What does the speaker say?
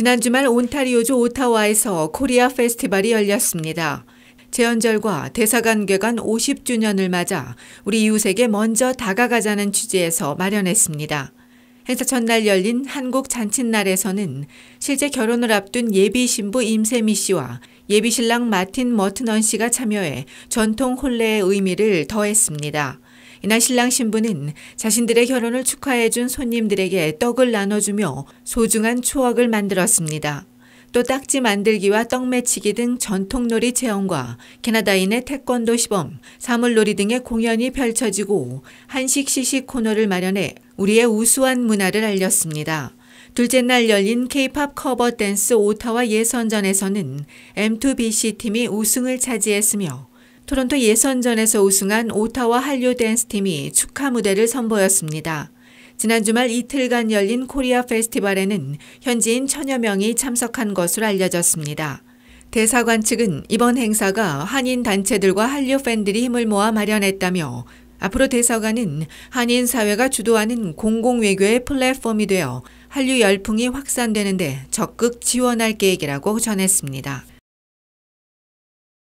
지난 주말 온타리오주 오타와에서 코리아 페스티벌이 열렸습니다. 재연절과 대사관 개관 50주년을 맞아 우리 이웃에게 먼저 다가가자는 취지에서 마련했습니다. 행사 첫날 열린 한국 잔칫날에서는 실제 결혼을 앞둔 예비 신부 임세미 씨와 예비 신랑 마틴 머트넌 씨가 참여해 전통 혼례의 의미를 더했습니다. 이날 신랑 신부는 자신들의 결혼을 축하해준 손님들에게 떡을 나눠주며 소중한 추억을 만들었습니다. 또 딱지 만들기와 떡 매치기 등 전통놀이 체험과 캐나다인의 태권도 시범, 사물놀이 등의 공연이 펼쳐지고 한식 시식 코너를 마련해 우리의 우수한 문화를 알렸습니다. 둘째 날 열린 K-팝 커버 댄스 오타와 예선전에서는 M2BC 팀이 우승을 차지했으며 토론토 예선전에서 우승한 오타와 한류 댄스팀이 축하 무대를 선보였습니다. 지난 주말 이틀간 열린 코리아 페스티벌에는 현지인 천여 명이 참석한 것으로 알려졌습니다. 대사관 측은 이번 행사가 한인 단체들과 한류 팬들이 힘을 모아 마련했다며 앞으로 대사관은 한인 사회가 주도하는 공공외교의 플랫폼이 되어 한류 열풍이 확산되는데 적극 지원할 계획이라고 전했습니다.